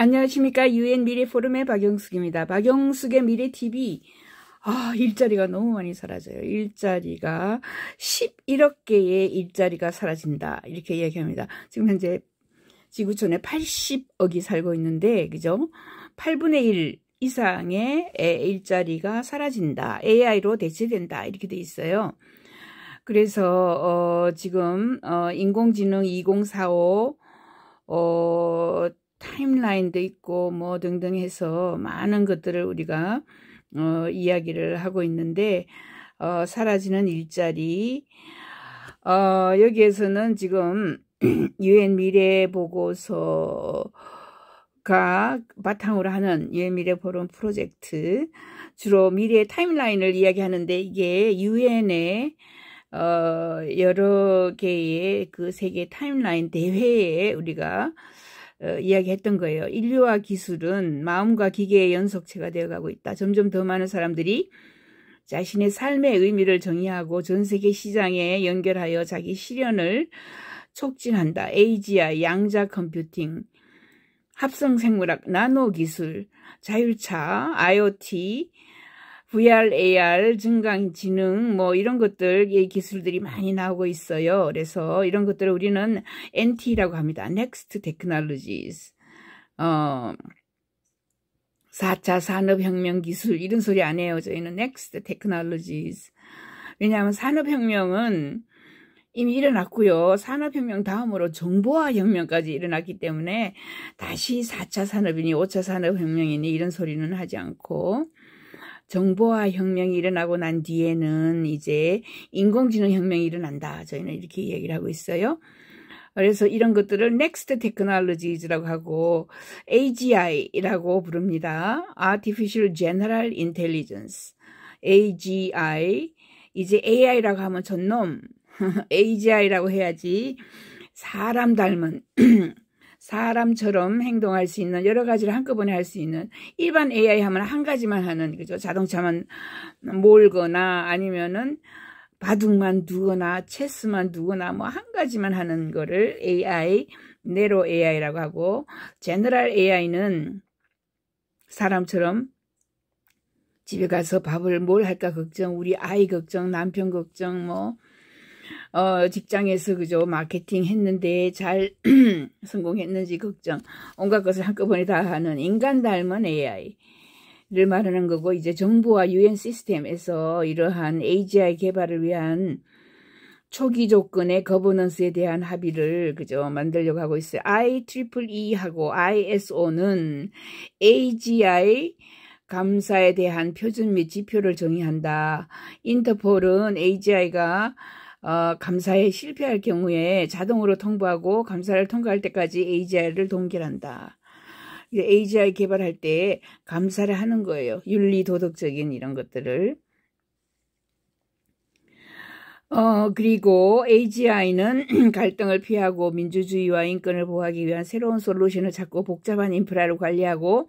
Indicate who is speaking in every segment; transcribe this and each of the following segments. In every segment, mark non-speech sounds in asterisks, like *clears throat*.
Speaker 1: 안녕하십니까. 유엔 미래 포럼의 박영숙입니다. 박영숙의 미래 TV. 아, 일자리가 너무 많이 사라져요. 일자리가 11억 개의 일자리가 사라진다. 이렇게 이야기합니다. 지금 현재 지구촌에 80억이 살고 있는데, 그죠? 8분의 1 이상의 일자리가 사라진다. AI로 대체된다. 이렇게 돼 있어요. 그래서, 어, 지금, 어, 인공지능 2045, 어, 타임라인도 있고 뭐 등등 해서 많은 것들을 우리가 어, 이야기를 하고 있는데 어, 사라지는 일자리 어, 여기에서는 지금 *clears throat* 유엔 미래 보고서가 바탕으로 하는 유엔 미래 포럼 프로젝트 주로 미래의 타임라인을 이야기하는데 이게 유엔의 어, 여러 개의 그 세계 타임라인 대회에 우리가 어, 이야기했던 거예요. 인류와 기술은 마음과 기계의 연속체가 되어가고 있다. 점점 더 많은 사람들이 자신의 삶의 의미를 정의하고 전 세계 시장에 연결하여 자기 실현을 촉진한다. 에이지아, 양자 컴퓨팅, 합성 생물학, 나노 기술, 자율차, IoT, VR, AR, 증강지능 뭐 이런 것들 이 기술들이 많이 나오고 있어요. 그래서 이런 것들을 우리는 NT라고 합니다. Next Technologies. 어, 4차 산업혁명 기술 이런 소리 안 해요. 저희는 Next Technologies. 왜냐하면 산업혁명은 이미 일어났고요. 산업혁명 다음으로 정보화혁명까지 일어났기 때문에 다시 4차 산업이니 5차 산업혁명이니 이런 소리는 하지 않고 정보화 혁명이 일어나고 난 뒤에는 이제 인공지능 혁명이 일어난다. 저희는 이렇게 얘기를 하고 있어요. 그래서 이런 것들을 Next Technologies라고 하고 AGI라고 부릅니다. Artificial General Intelligence. AGI. 이제 AI라고 하면 전놈. AGI라고 *laughs* 해야지. 사람 닮은 사람처럼 행동할 수 있는 여러 가지를 한꺼번에 할 수 있는 일반 AI 하면 한 가지만 하는 그죠 자동차만 몰거나 아니면은 바둑만 두거나 체스만 두거나 뭐 한 가지만 하는 거를 AI 네로 AI라고 하고 제너럴 AI는 사람처럼 집에 가서 밥을 뭘 할까 걱정, 우리 아이 걱정, 남편 걱정, 뭐 어, 직장에서 그저 마케팅 했는데 잘 *clears throat* 성공했는지 걱정. 온갖 것을 한꺼번에 다 하는 인간 닮은 AI. 를 말하는 거고 이제 정부와 유엔 시스템에서 이러한 AGI 개발을 위한 초기 조건의 거버넌스에 대한 합의를 그저 만들려고 하고 있어요. IEEE하고 ISO는 AGI 감사에 대한 표준 및 지표를 정의한다. 인터폴은 AGI가 어, 감사에 실패할 경우에 자동으로 통보하고 감사를 통과할 때까지 AGI를 동결한다. AGI 개발할 때 감사를 하는 거예요. 윤리 도덕적인 이런 것들을. 어, 그리고 AGI는 *clears throat* 갈등을 피하고 민주주의와 인권을 보호하기 위한 새로운 솔루션을 찾고 복잡한 인프라를 관리하고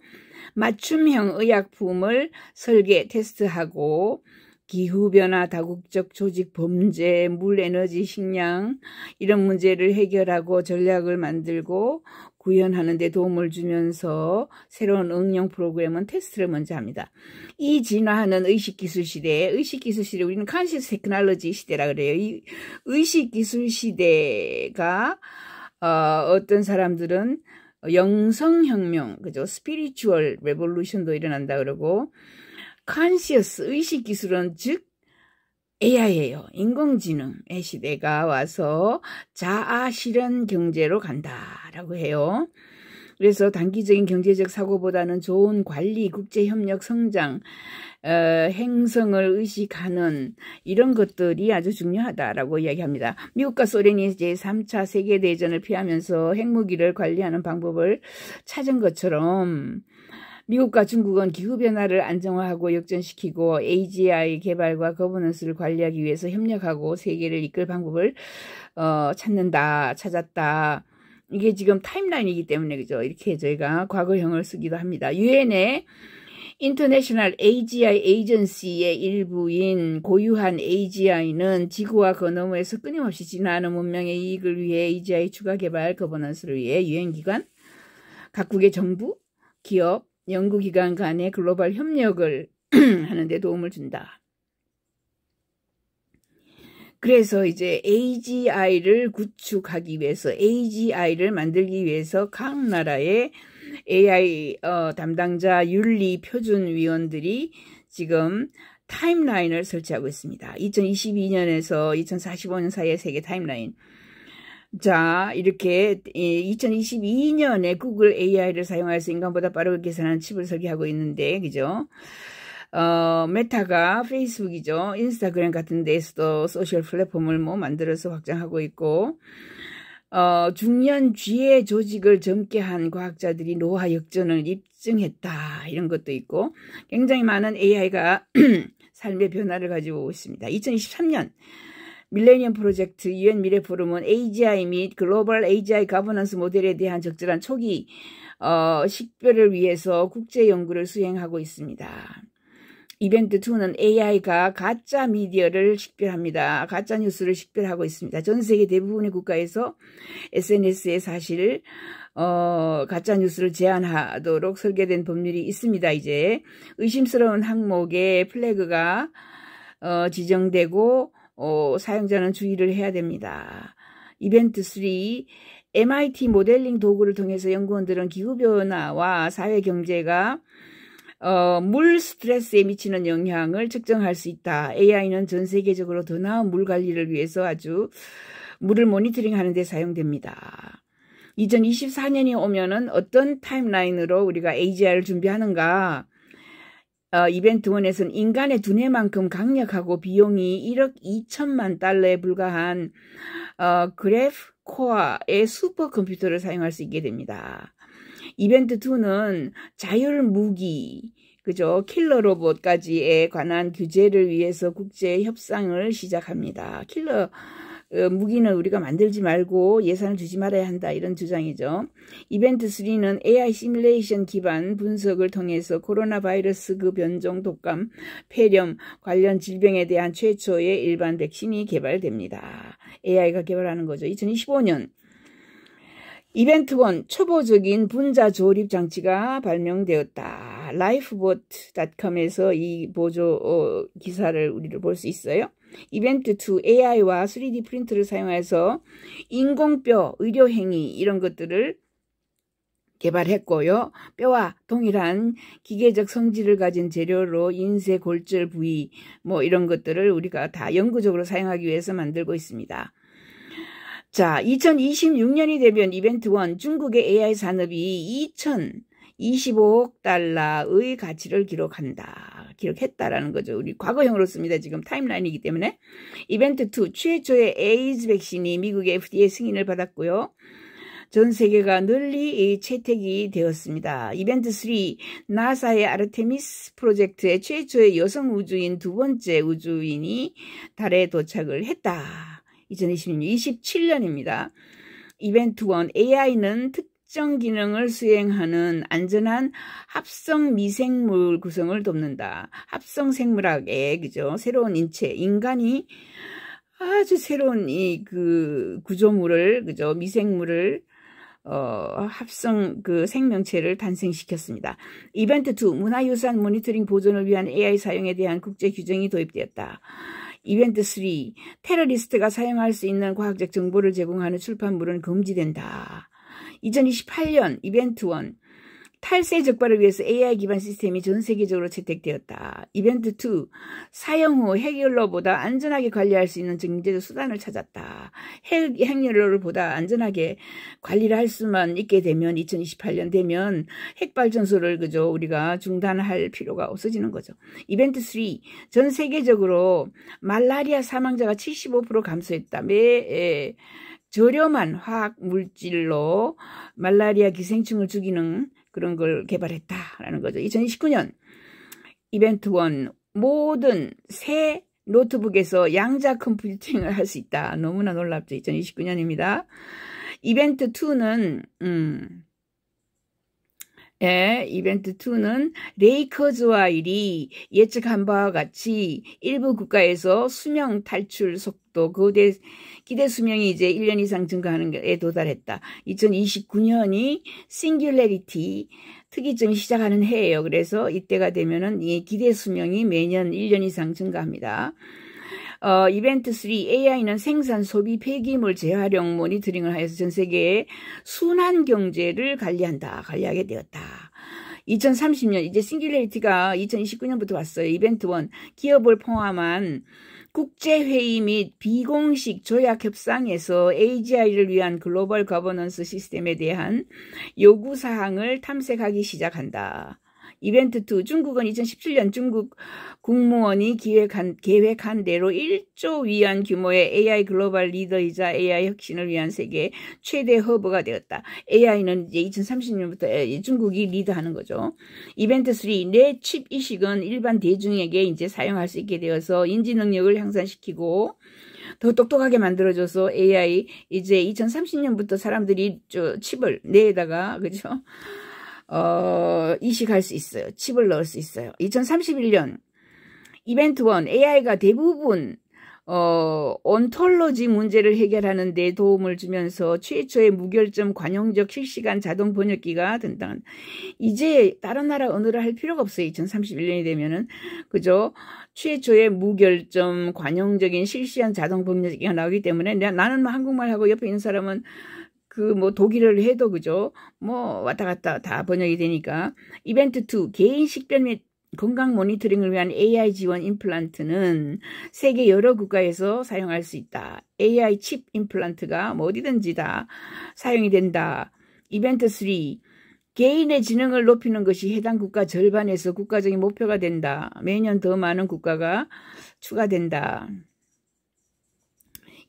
Speaker 1: 맞춤형 의약품을 설계, 테스트하고 기후변화, 다국적 조직 범죄, 물, 에너지, 식량 이런 문제를 해결하고 전략을 만들고 구현하는 데 도움을 주면서 새로운 응용 프로그램은 테스트를 먼저 합니다. 이 진화하는 의식기술 시대 의식기술 시대 우리는 컨시스 테크놀로지 시대라 그래요. 이 의식기술 시대가 어, 어떤 사람들은 영성혁명, 그죠? 스피리추얼 레볼루션도 일어난다 그러고 컨시어스 의식 기술은 즉 AI예요. 인공지능의 시대가 와서 자아 실현 경제로 간다라고 해요. 그래서 단기적인 경제적 사고보다는 좋은 관리, 국제 협력, 성장, 어, 행성을 의식하는 이런 것들이 아주 중요하다라고 이야기합니다. 미국과 소련이 제3차 세계대전을 피하면서 핵무기를 관리하는 방법을 찾은 것처럼 미국과 중국은 기후변화를 안정화하고 역전시키고 AGI 개발과 거버넌스를 관리하기 위해서 협력하고 세계를 이끌 방법을 어, 찾는다, 찾았다. 이게 지금 타임라인이기 때문에 그죠. 이렇게 저희가 과거형을 쓰기도 합니다. u n 의 인터내셔널 AGI 에이전시의 일부인 고유한 AGI는 지구와 그 너머에서 끊임없이 지나는 문명의 이익을 위해 AGI 추가 개발 거버넌스를 위해 유엔기관, 각국의 정부, 기업, 연구기관 간의 글로벌 협력을 *clears throat* 하는데 도움을 준다. 그래서 이제 AGI를 구축하기 위해서 AGI를 만들기 위해서 각 나라의 AI 어, 담당자 윤리 표준 위원들이 지금 타임라인을 설치하고 있습니다. 2022년에서 2045년 사이의 세계 타임라인. 자, 이렇게 2022년에 구글 AI를 사용해서 인간보다 빠르게 계산하는 칩을 설계하고 있는데, 그죠? 어, 메타가 페이스북이죠. 인스타그램 같은 데에서도 소셜 플랫폼을 뭐 만들어서 확장하고 있고, 어, 중년 쥐의 조직을 젊게 한 과학자들이 노화 역전을 입증했다. 이런 것도 있고, 굉장히 많은 AI가 *clears throat* 삶의 변화를 가지고 있습니다. 2023년 밀레니엄 프로젝트 유엔 미래 포럼은 AGI 및 글로벌 AGI 가버넌스 모델에 대한 적절한 초기 어, 식별을 위해서 국제 연구를 수행하고 있습니다. 이벤트 2는 AI가 가짜 미디어를 식별합니다. 가짜 뉴스를 식별하고 있습니다. 전 세계 대부분의 국가에서 SNS의 사실, 어, 가짜 뉴스를 제한하도록 설계된 법률이 있습니다. 이제 의심스러운 항목에 플래그가 어, 지정되고 어, 사용자는 주의를 해야 됩니다. 이벤트 3 MIT 모델링 도구를 통해서 연구원들은 기후변화와 사회경제가 어, 물 스트레스에 미치는 영향을 측정할 수 있다. AI는 전 세계적으로 더 나은 물 관리를 위해서 아주 물을 모니터링 하는 데 사용됩니다. 2024년이 오면은 어떤 타임라인으로 우리가 AGI를 준비하는가 어, 이벤트 원에서는 인간의 두뇌만큼 강력하고 비용이 1억 2천만 달러에 불과한 어, 그래프 코어의 슈퍼컴퓨터를 사용할 수 있게 됩니다. 이벤트 2는 자율 무기, 그죠? 킬러 로봇까지에 관한 규제를 위해서 국제 협상을 시작합니다. 킬러 어, 무기는 우리가 만들지 말고 예산을 주지 말아야 한다 이런 주장이죠. 이벤트 3는 AI 시뮬레이션 기반 분석을 통해서 코로나 바이러스 그 변종 독감, 폐렴 관련 질병에 대한 최초의 일반 백신이 개발됩니다. AI가 개발하는 거죠. 2025년 이벤트 1 초보적인 분자 조립 장치가 발명되었다. lifeboat.com에서 이 보조 어, 기사를 우리를 볼 수 있어요. 이벤트 2 AI와 3D 프린트를 사용해서 인공뼈, 의료행위 이런 것들을 개발했고요. 뼈와 동일한 기계적 성질을 가진 재료로 인쇄, 골절 부위 뭐 이런 것들을 우리가 다 영구적으로 사용하기 위해서 만들고 있습니다. 자, 2026년이 되면 이벤트 1 중국의 AI 산업이 2000 25억 달러의 가치를 기록한다. 기록했다라는 거죠. 우리 과거형으로 씁니다. 지금 타임라인이기 때문에. 이벤트 2 최초의 에이즈 백신이 미국의 FDA 승인을 받았고요. 전 세계가 널리 채택이 되었습니다. 이벤트 3 나사의 아르테미스 프로젝트의 최초의 여성 우주인 두 번째 우주인이 달에 도착을 했다. 2 0 2 0년 27년입니다. 이벤트 1 AI는 특 특정 기능을 수행하는 안전한 합성 미생물 구성을 돕는다. 합성 생물학에 그죠? 새로운 인체 인간이 아주 새로운 이 그 구조물을 그죠? 미생물을 어, 합성 그 생명체를 탄생시켰습니다. 이벤트 2 문화유산 모니터링 보존을 위한 AI 사용에 대한 국제 규정이 도입되었다. 이벤트 3 테러리스트가 사용할 수 있는 과학적 정보를 제공하는 출판물은 금지된다. 2028년 이벤트 원 탈세 적발을 위해서 AI 기반 시스템이 전 세계적으로 채택되었다. 이벤트 2. 사용 후 핵연료보다 안전하게 관리할 수 있는 경제적 수단을 찾았다. 핵, 핵연료를 보다 안전하게 관리를 할 수만 있게 되면 2028년 되면 핵발전소를 그죠 우리가 중단할 필요가 없어지는 거죠. 이벤트 3. 전 세계적으로 말라리아 사망자가 75% 감소했다. 매 에, 저렴한 화학 물질로 말라리아 기생충을 죽이는 그런 걸 개발했다라는 거죠. 2019년 이벤트원 모든 새 노트북에서 양자 컴퓨팅을 할 수 있다. 너무나 놀랍죠. 2 0 1 9년입니다 이벤트 2는 음, 예, 이벤트 2는 레이커즈와 일이 예측한 바와 같이 일부 국가에서 수명 탈출 속도 그대 기대 수명이 이제 1년 이상 증가하는 에 도달했다. 2029년이 싱귤레리티 특이점이 시작하는 해예요. 그래서 이때가 되면은 이 기대 수명이 매년 1년 이상 증가합니다. 어, 이벤트 3 AI는 생산, 소비, 폐기물 재활용 모니터링을 하여서 전 세계의 순환 경제를 관리한다. 관리하게 되었다. 2030년 이제 싱귤레리티가 2029년부터 왔어요. 이벤트 1 기업을 포함한 국제회의 및 비공식 조약 협상에서 AGI를 위한 글로벌 거버넌스 시스템에 대한 요구사항을 탐색하기 시작한다. 이벤트 2 중국은 2017년 중국 국무원이 기획한, 계획한 대로 1조 위안 규모의 AI 글로벌 리더이자 AI 혁신을 위한 세계 최대 허브가 되었다. AI는 이제 2030년부터 중국이 리드하는 거죠. 이벤트 3내 칩 이식은 일반 대중에게 이제 사용할 수 있게 되어서 인지 능력을 향상시키고 더 똑똑하게 만들어줘서 AI 이제 2030년부터 사람들이 저 칩을 뇌에다가 그죠? 어, 이식할 수 있어요. 칩을 넣을 수 있어요. 2031년 이벤트 1 AI가 대부분 어, 온톨로지 문제를 해결하는 데 도움을 주면서 최초의 무결점 관용적 실시간 자동 번역기가 된다는 이제 다른 나라 언어를 할 필요가 없어요. 2031년이 되면은 그죠? 최초의 무결점 관용적인 실시간 자동 번역기가 나오기 때문에 내, 나는 뭐 한국말 하고 옆에 있는 사람은 그뭐 독일어를 해도 그죠? 뭐 왔다 갔다 다 번역이 되니까 이벤트 2 개인 식별 및 건강 모니터링을 위한 AI 지원 임플란트는 세계 여러 국가에서 사용할 수 있다. AI 칩 임플란트가 뭐 어디든지 다 사용이 된다. 이벤트 3 개인의 지능을 높이는 것이 해당 국가 절반에서 국가적인 목표가 된다. 매년 더 많은 국가가 추가된다.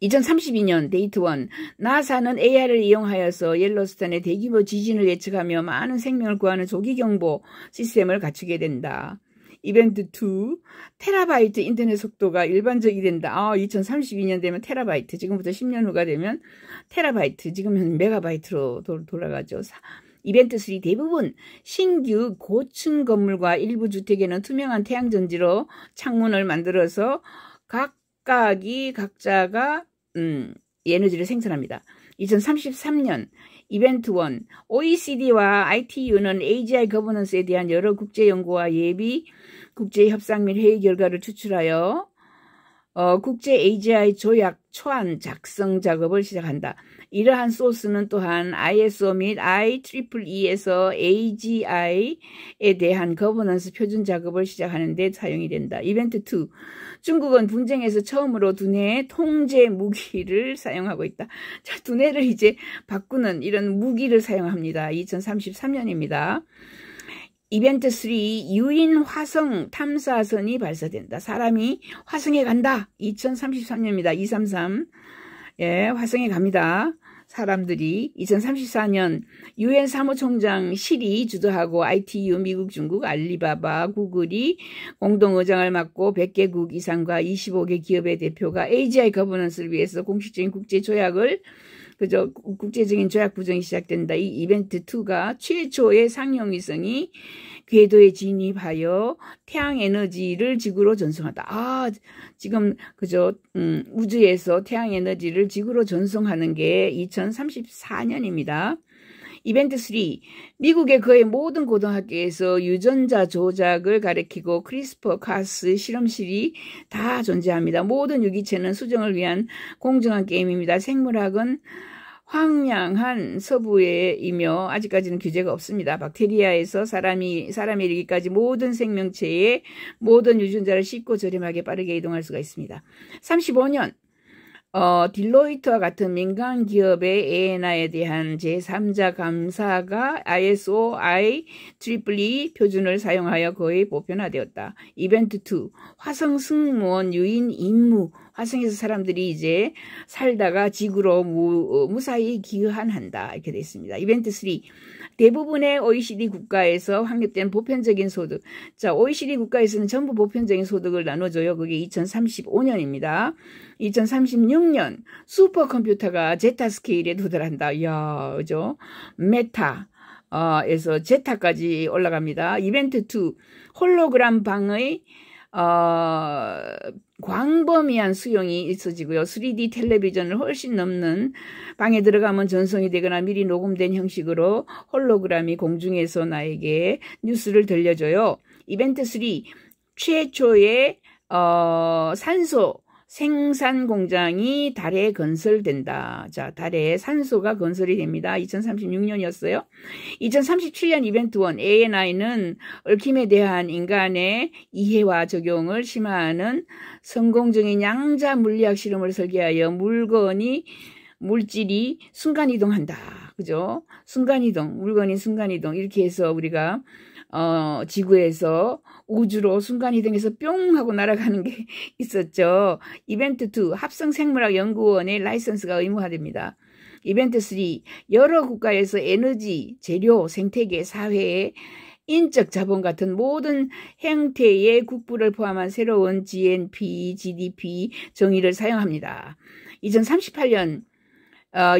Speaker 1: 2032년 데이트 원 나사는 AI를 이용하여서 옐로스톤의 대규모 지진을 예측하며 많은 생명을 구하는 조기경보 시스템을 갖추게 된다. 이벤트 2 테라바이트 인터넷 속도가 일반적이 된다. 아, 2032년 되면 테라바이트 지금부터 10년 후가 되면 테라바이트 지금은 메가바이트로 돌아가죠. 이벤트 3 대부분 신규 고층 건물과 일부 주택에는 투명한 태양전지로 창문을 만들어서 각각이 각자가 음, 에너지를 생산합니다. 2033년 이벤트 1 OECD와 ITU는 AGI 거버넌스에 대한 여러 국제연구와 예비 국제협상 및 회의 결과를 추출하여 어, 국제 AGI 조약 초안 작성 작업을 시작한다. 이러한 소스는 또한 ISO 및 IEEE에서 AGI에 대한 거버넌스 표준 작업을 시작하는 데 사용이 된다. 이벤트 2 중국은 분쟁에서 처음으로 두뇌 통제 무기를 사용하고 있다. 자, 두뇌를 이제 바꾸는 이런 무기를 사용합니다. 2033년입니다. 이벤트 3 유인 화성 탐사선이 발사된다. 사람이 화성에 간다. 2033년입니다. 233. 예, 화성에 갑니다. 사람들이 2034년 유엔 사무총장 실이 주도하고 ITU 미국, 중국, 알리바바, 구글이 공동의장을 맡고 100개국 이상과 25개 기업의 대표가 AGI 거버넌스를 위해서 공식적인 국제 조약을 그저 국제적인 조약 부정이 시작된다. 이 이벤트 2가 최초의 상용위성이 궤도에 진입하여 태양 에너지를 지구로 전송한다 아, 지금 그저 음, 우주에서 태양 에너지를 지구로 전송하는 게 2034년입니다. 이벤트 3. 미국의 거의 모든 고등학교에서 유전자 조작을 가리키고 크리스퍼 카스 실험실이 다 존재합니다. 모든 유기체는 수정을 위한 공정한 게임입니다. 생물학은 황량한 서부에이며 아직까지는 규제가 없습니다. 박테리아에서 사람이 사람에 이르기까지 모든 생명체의 모든 유전자를 쉽고 저렴하게 빠르게 이동할 수가 있습니다. 35년 어, 딜로이트와 같은 민간 기업의 ANI에 대한 제3자 감사가 ISOI 트리플 표준을 사용하여 거의 보편화되었다. 이벤트 2. 화성 승무원 유인 임무 화성에서 사람들이 이제 살다가 지구로 무, 어, 무사히 귀환한다 이렇게 되어 있습니다. 이벤트 3 대부분의 OECD 국가에서 확립된 보편적인 소득 자 OECD 국가에서는 전부 보편적인 소득을 나눠줘요. 그게 2035년입니다. 2036년 슈퍼컴퓨터가 제타 스케일에 도달한다. 이야 그죠? 메타 어, 에서 제타까지 올라갑니다. 이벤트 2 홀로그램 방의 어, 광범위한 수용이 있어지고요. 3D 텔레비전을 훨씬 넘는 방에 들어가면 전송이 되거나 미리 녹음된 형식으로 홀로그램이 공중에서 나에게 뉴스를 들려줘요. 이벤트 3 최초의 어, 산소 생산 공장이 달에 건설된다. 자, 달에 산소가 건설이 됩니다. 2036년이었어요. 2037년 이벤트 원 ANI는 얽힘에 대한 인간의 이해와 적용을 심화하는 성공적인 양자 물리학 실험을 설계하여 물건이 물질이 순간이동한다. 그죠? 순간이동, 물건이 순간이동. 이렇게 해서 우리가, 어, 지구에서 우주로 순간 이동해서 뿅 하고 날아가는 게 *laughs* 있었죠. 이벤트 2 합성생물학연구원의 라이선스가 의무화됩니다. 이벤트 3 여러 국가에서 에너지, 재료, 생태계, 사회에 인적 자본 같은 모든 행태의 국부를 포함한 새로운 GNP, GDP 정의를 사용합니다. 2038년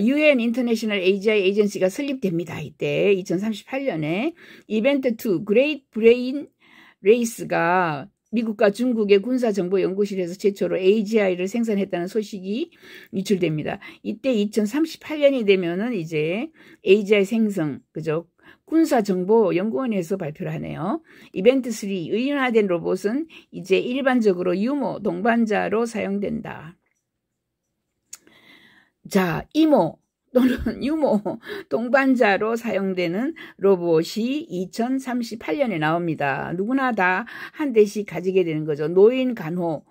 Speaker 1: UN i n t e r n AGI a g e n c y 가 설립됩니다. 이때 2038년에 이벤트 2 그레이트 브레인 레이스가 미국과 중국의 군사정보연구실에서 최초로 AGI를 생산했다는 소식이 유출됩니다. 이때 2038년이 되면은 이제 AGI 생성, 그죠? 군사정보연구원에서 발표를 하네요. 이벤트 3, 의인화된 로봇은 이제 일반적으로 유모, 동반자로 사용된다. 자, 이모, 또는 유모, 동반자로 사용되는 로봇이 2038년에 나옵니다. 누구나 다 한 대씩 가지게 되는 거죠. 노인 간호,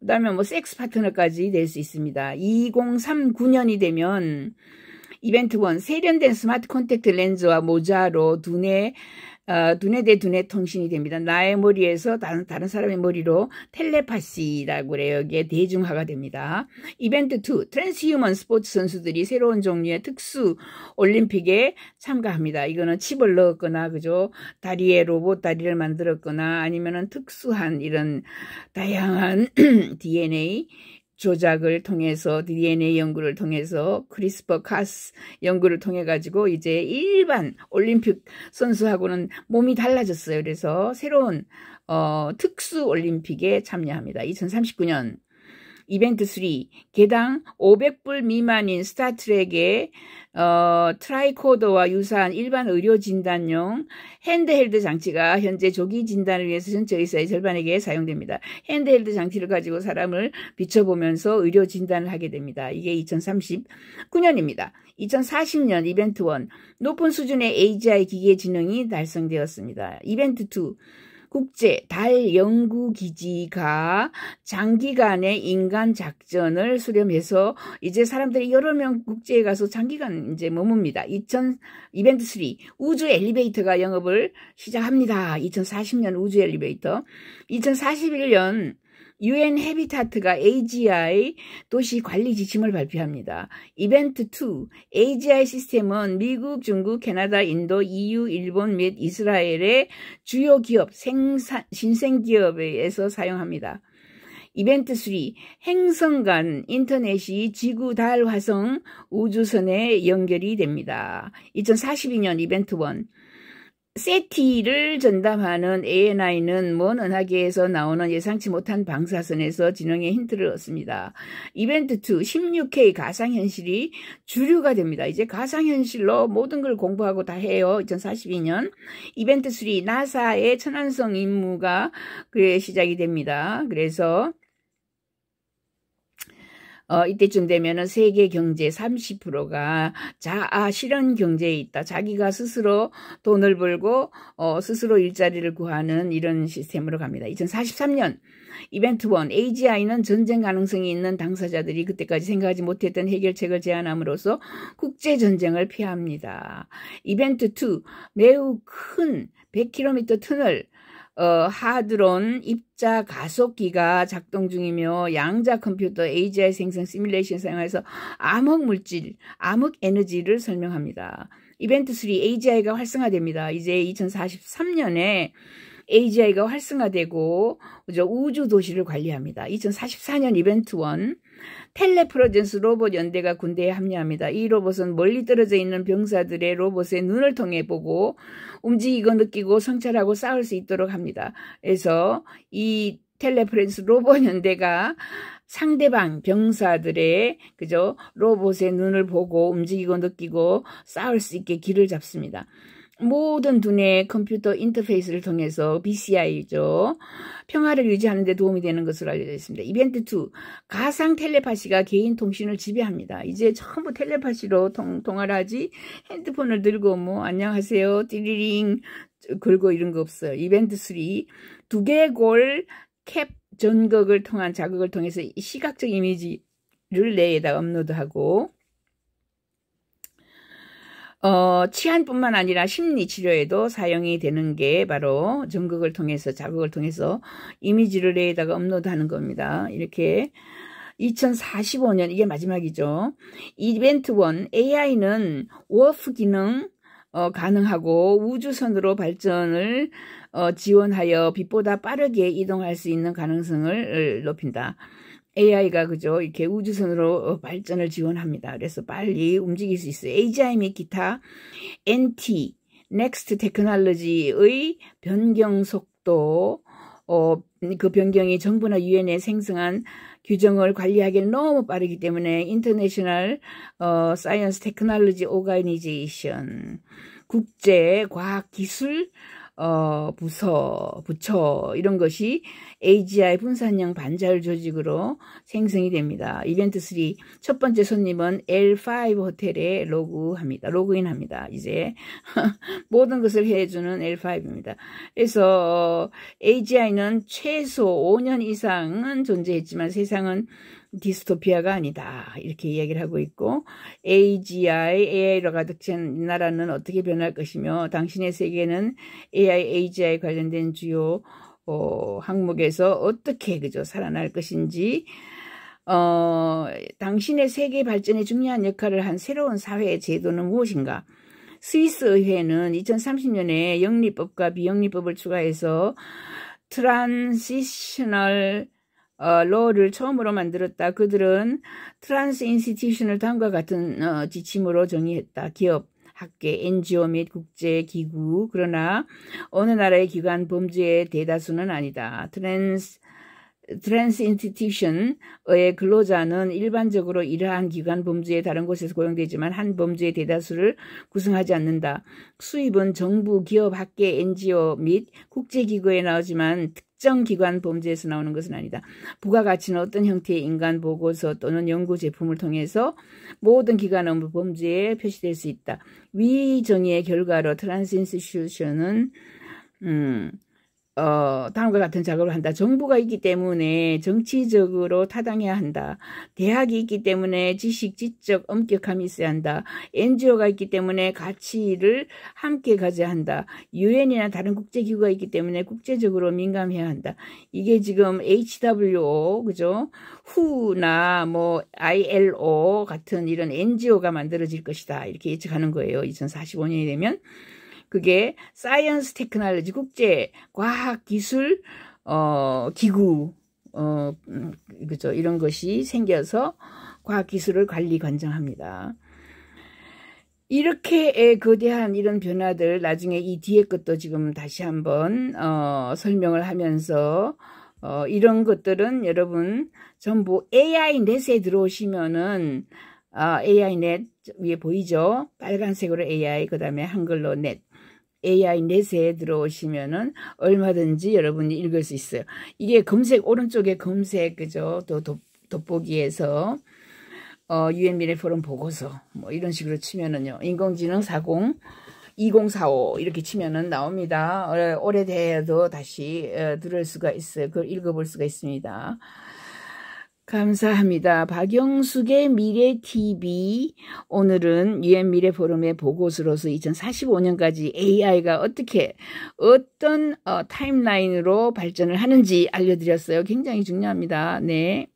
Speaker 1: 그 다음에 뭐 섹스 파트너까지 될 수 있습니다. 2039년이 되면 이벤트 원 세련된 스마트 콘택트 렌즈와 모자로 두뇌 어, 두뇌 대 두뇌 통신이 됩니다. 나의 머리에서 다른, 다른 사람의 머리로 텔레파시라고 그래요. 이게 대중화가 됩니다. 이벤트 2. 트랜스휴먼 스포츠 선수들이 새로운 종류의 특수 올림픽에 참가합니다. 이거는 칩을 넣었거나 그죠? 다리에 로봇 다리를 만들었거나 아니면은 특수한 이런 다양한 *clears throat* DNA 조작을 통해서 DNA 연구를 통해서 크리스퍼 카스 연구를 통해 가지고 이제 일반 올림픽 선수하고는 몸이 달라졌어요. 그래서 새로운 어, 특수 올림픽에 참여합니다. 2039년 이벤트 3 개당 500불 미만인 스타트랙에 어, 트라이코더와 유사한 일반 의료 진단용 핸드헬드 장치가 현재 조기 진단을 위해서 전체 의사의 절반에게 사용됩니다. 핸드헬드 장치를 가지고 사람을 비춰보면서 의료 진단을 하게 됩니다. 이게 2039년입니다. 2040년 이벤트 1 높은 수준의 AGI 기계 지능이 달성되었습니다. 이벤트 2 국제 달 연구기지가 장기간의 인간 작전을 수렴해서 이제 사람들이 여러 명 국제에 가서 장기간 이제 머뭅니다. 2000 이벤트 3 우주 엘리베이터가 영업을 시작합니다. 2040년 우주 엘리베이터 2041년 UN 헤비타트가 AGI 도시 관리 지침을 발표합니다. 이벤트 2 AGI 시스템은 미국, 중국, 캐나다, 인도, EU, 일본 및 이스라엘의 주요 기업, 생산, 신생기업에서 사용합니다. 이벤트 3 행성 간 인터넷이 지구 달 화성 우주선에 연결이 됩니다. 2042년 이벤트 1 세티를 전담하는 ANI는 먼 은하계에서 나오는 예상치 못한 방사선에서 진영의 힌트를 얻습니다. 이벤트 2 16K 가상현실이 주류가 됩니다. 이제 가상현실로 모든 걸 공부하고 다 해요. 2042년 이벤트 3 나사의 천안성 임무가 그 시작이 됩니다. 그래서 어, 이때쯤 되면은 세계 경제 30%가 자, 아, 실현 경제에 있다. 자기가 스스로 돈을 벌고, 어, 스스로 일자리를 구하는 이런 시스템으로 갑니다. 2043년 이벤트 원 AGI는 전쟁 가능성이 있는 당사자들이 그때까지 생각하지 못했던 해결책을 제안함으로써 국제전쟁을 피합니다. 이벤트 2. 매우 큰 100km 터널 어, 하드론 입자 가속기가 작동 중이며 양자 컴퓨터 AGI 생성 시뮬레이션 사용해서 암흑 물질, 암흑 에너지를 설명합니다. 이벤트 3 AGI가 활성화됩니다. 이제 2043년에 AGI가 활성화되고 우주 도시를 관리합니다. 2044년 이벤트 1 텔레프로젠스 로봇 연대가 군대에 합류합니다. 이 로봇은 멀리 떨어져 있는 병사들의 로봇의 눈을 통해 보고 움직이고 느끼고 성찰하고 싸울 수 있도록 합니다. 그래서 이 텔레프렌스 로봇 연대가 상대방 병사들의 그죠 로봇의 눈을 보고 움직이고 느끼고 싸울 수 있게 길을 잡습니다. 모든 두뇌 컴퓨터 인터페이스를 통해서 BCI죠. 평화를 유지하는 데 도움이 되는 것으로 알려져 있습니다. 이벤트 2. 가상 텔레파시가 개인 통신을 지배합니다. 이제 전부 텔레파시로 통, 통화를 하지 핸드폰을 들고 뭐 안녕하세요 띠리링 걸고 이런 거 없어요. 이벤트 3. 두개골 캡 전극을 통한 자극을 통해서 시각적 이미지를 내에다 업로드하고 어, 치안뿐만 아니라 심리 치료에도 사용이 되는 게 바로 전극을 통해서 자극을 통해서 이미지를 레이다가 업로드하는 겁니다. 이렇게 2045년 이게 마지막이죠. 이벤트 원 AI는 워프 기능 어, 가능하고 우주선으로 발전을 어, 지원하여 빛보다 빠르게 이동할 수 있는 가능성을 높인다. AI가 그죠 이렇게 우주선으로 어, 발전을 지원합니다. 그래서 빨리 움직일 수 있어요. AGI 및 기타 NT Next Technology의 변경 속도 어, 그 변경이 정부나 유엔에 생성한 규정을 관리하기엔 너무 빠르기 때문에 인터내셔널 어, 사이언스 테크놀로지 오가니제이션 국제 과학 기술 어, 부서, 부처 이런 것이 AGI 분산형 반자율 조직으로 생성이 됩니다. 이벤트 3 첫 번째 손님은 L5 호텔에 로그합니다. 로그인합니다. 이제 *laughs* 모든 것을 해주는 L5입니다. 그래서 AGI는 최소 5년 이상은 존재했지만 세상은 디스토피아가 아니다 이렇게 이야기를 하고 있고 AGI, AI로 가득 찬 나라는 어떻게 변할 것이며 당신의 세계는 AI, AGI 관련된 주요 어, 항목에서 어떻게 그저 살아날 것인지 어, 당신의 세계 발전에 중요한 역할을 한 새로운 사회의 제도는 무엇인가 스위스 의회는 2030년에 영리법과 비영리법을 추가해서 트랜시셔널 어, 로를 처음으로 만들었다. 그들은 트랜스 인스티튜션을 다음과 같은 어, 지침으로 정의했다. 기업, 학계, NGO 및 국제기구 그러나 어느 나라의 기관 범죄의 대다수는 아니다. 트랜스 트랜스 인스티튜션의 근로자는 일반적으로 이러한 기관 범죄의 다른 곳에서 고용되지만 한 범죄의 대다수를 구성하지 않는다. 수입은 정부, 기업, 학계, NGO 및 국제기구에 나오지만 특정 기관 범죄에서 나오는 것은 아니다. 부가 가치는 어떤 형태의 인간 보고서 또는 연구 제품을 통해서 모든 기관 업무 범죄에 표시될 수 있다. 위 정의의 결과로 트랜스 인스튜션은 음, 어, 다음과 같은 작업을 한다. 정부가 있기 때문에 정치적으로 타당해야 한다. 대학이 있기 때문에 지식, 지적, 엄격함이 있어야 한다. NGO가 있기 때문에 가치를 함께 가져야 한다. 유엔이나 다른 국제기구가 있기 때문에 국제적으로 민감해야 한다. 이게 지금 HWO, 그죠? 후나 뭐 ILO 같은 이런 NGO가 만들어질 것이다. 이렇게 예측하는 거예요. 2045년이 되면. 그게 사이언스 테크놀로지 국제 과학 기술 어 기구 어 음, 그죠 이런 것이 생겨서 과학 기술을 관리 관장합니다. 이렇게 거대한 이런 변화들 나중에 이 뒤에 것도 지금 다시 한번 어, 설명을 하면서 어, 이런 것들은 여러분 전부 AI 넷에 들어오시면은 아, AI 넷 위에 보이죠? 빨간색으로 AI 그 다음에 한글로 넷 AI 넷에 들어오시면은 얼마든지 여러분이 읽을 수 있어요. 이게 검색 오른쪽에 검색 그죠? 또 돋, 돋보기에서 어, 유엔 미래 포럼 보고서 뭐 이런 식으로 치면은요. 인공지능 40 2045 이렇게 치면은 나옵니다. 어, 오래돼도 다시 어, 들을 수가 있어요. 그걸 읽어볼 수가 있습니다. 감사합니다. 박영숙의 미래TV. 오늘은 유엔 미래 포럼의 보고서로서 2045년까지 AI가 어떻게, 어떤 어, 타임라인으로 발전을 하는지 알려드렸어요. 굉장히 중요합니다. 네.